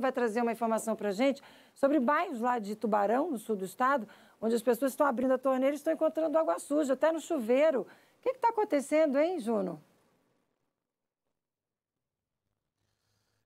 vai trazer uma informação para a gente sobre bairros lá de Tubarão, no sul do estado, onde as pessoas estão abrindo a torneira e estão encontrando água suja, até no chuveiro. O que está acontecendo, hein, Juno?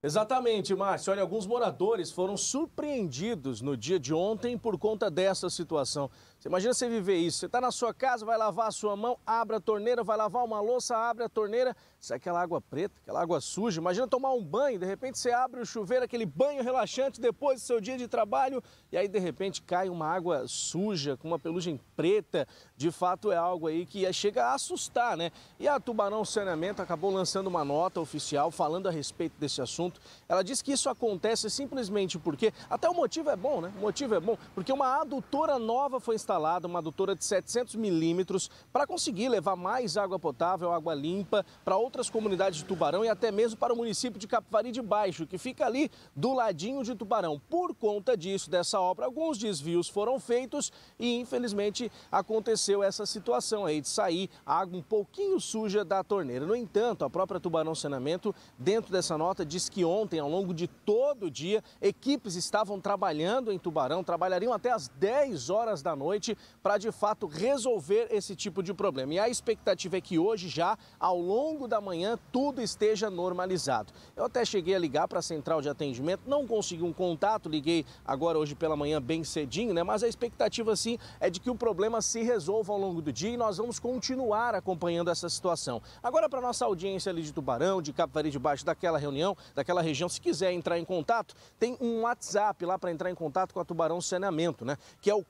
Exatamente, Márcio. Olha, alguns moradores foram surpreendidos no dia de ontem por conta dessa situação. Você imagina você viver isso. Você está na sua casa, vai lavar a sua mão, abre a torneira, vai lavar uma louça, abre a torneira, sai é aquela água preta, aquela água suja. Imagina tomar um banho, de repente você abre o chuveiro, aquele banho relaxante depois do seu dia de trabalho, e aí de repente cai uma água suja, com uma pelugem preta. De fato é algo aí que chega a assustar, né? E a Tubarão Saneamento acabou lançando uma nota oficial falando a respeito desse assunto assunto. Ela diz que isso acontece simplesmente porque, até o motivo é bom, né? O motivo é bom, porque uma adutora nova foi instalada, uma adutora de 700 milímetros, para conseguir levar mais água potável, água limpa, para outras comunidades de Tubarão e até mesmo para o município de Capivari de Baixo, que fica ali do ladinho de Tubarão. Por conta disso, dessa obra, alguns desvios foram feitos e, infelizmente, aconteceu essa situação aí de sair água um pouquinho suja da torneira. No entanto, a própria Tubarão Saneamento, dentro dessa nota, diz que ontem, ao longo de todo o dia, equipes estavam trabalhando em Tubarão, trabalhariam até as 10 horas da noite para de fato resolver esse tipo de problema. E a expectativa é que hoje já, ao longo da manhã, tudo esteja normalizado. Eu até cheguei a ligar para a central de atendimento, não consegui um contato, liguei agora hoje pela manhã bem cedinho, né? Mas a expectativa sim é de que o problema se resolva ao longo do dia e nós vamos continuar acompanhando essa situação. Agora para nossa audiência ali de Tubarão, de Capivari de Baixo, daquela reunião, daquela daquela região, se quiser entrar em contato, tem um WhatsApp lá para entrar em contato com a Tubarão Saneamento, né? Que é o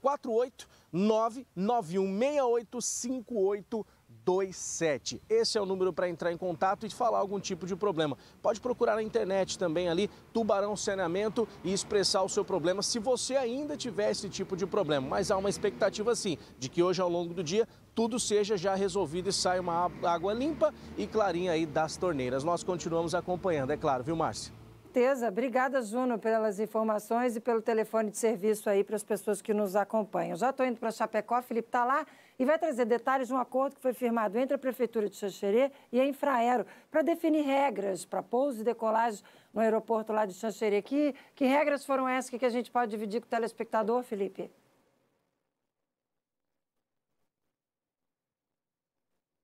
48991685827 Esse é o número para entrar em contato e falar algum tipo de problema. Pode procurar na internet também ali, Tubarão Saneamento, e expressar o seu problema se você ainda tiver esse tipo de problema. Mas há uma expectativa sim de que hoje ao longo do dia tudo seja já resolvido e saia uma água limpa e clarinha aí das torneiras. Nós continuamos acompanhando, é claro, viu, Márcia? certeza. Obrigada, Juno, pelas informações e pelo telefone de serviço aí para as pessoas que nos acompanham. Já estou indo para Chapecó, Felipe está lá e vai trazer detalhes de um acordo que foi firmado entre a Prefeitura de Xanxerê e a Infraero para definir regras para pouso e decolagem no aeroporto lá de Xanxerê. Que, que regras foram essas que a gente pode dividir com o telespectador, Felipe?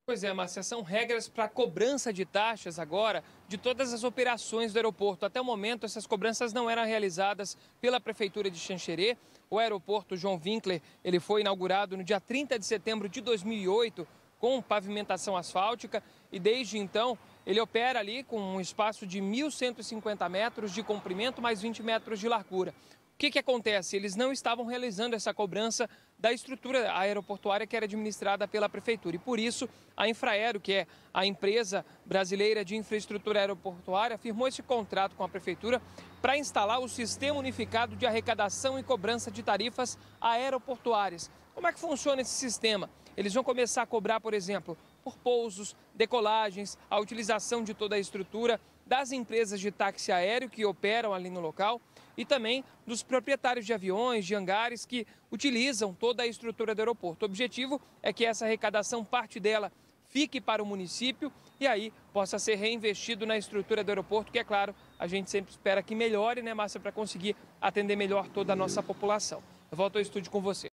Pois é, Márcia, são regras para cobrança de taxas agora de todas as operações do aeroporto. Até o momento, essas cobranças não eram realizadas pela Prefeitura de Xanxerê. O aeroporto João Winkler ele foi inaugurado no dia 30 de setembro de 2008 com pavimentação asfáltica e desde então ele opera ali com um espaço de 1.150 metros de comprimento mais 20 metros de largura. O que, que acontece? Eles não estavam realizando essa cobrança da estrutura aeroportuária que era administrada pela Prefeitura. E por isso, a Infraero, que é a empresa brasileira de infraestrutura aeroportuária, firmou esse contrato com a Prefeitura para instalar o Sistema Unificado de Arrecadação e Cobrança de Tarifas Aeroportuárias. Como é que funciona esse sistema? Eles vão começar a cobrar, por exemplo, por pousos, decolagens, a utilização de toda a estrutura das empresas de táxi aéreo que operam ali no local e também dos proprietários de aviões, de hangares que utilizam toda a estrutura do aeroporto. O objetivo é que essa arrecadação, parte dela, fique para o município e aí possa ser reinvestido na estrutura do aeroporto, que é claro, a gente sempre espera que melhore, né, Márcia, para conseguir atender melhor toda a nossa população. Eu volto ao estúdio com você.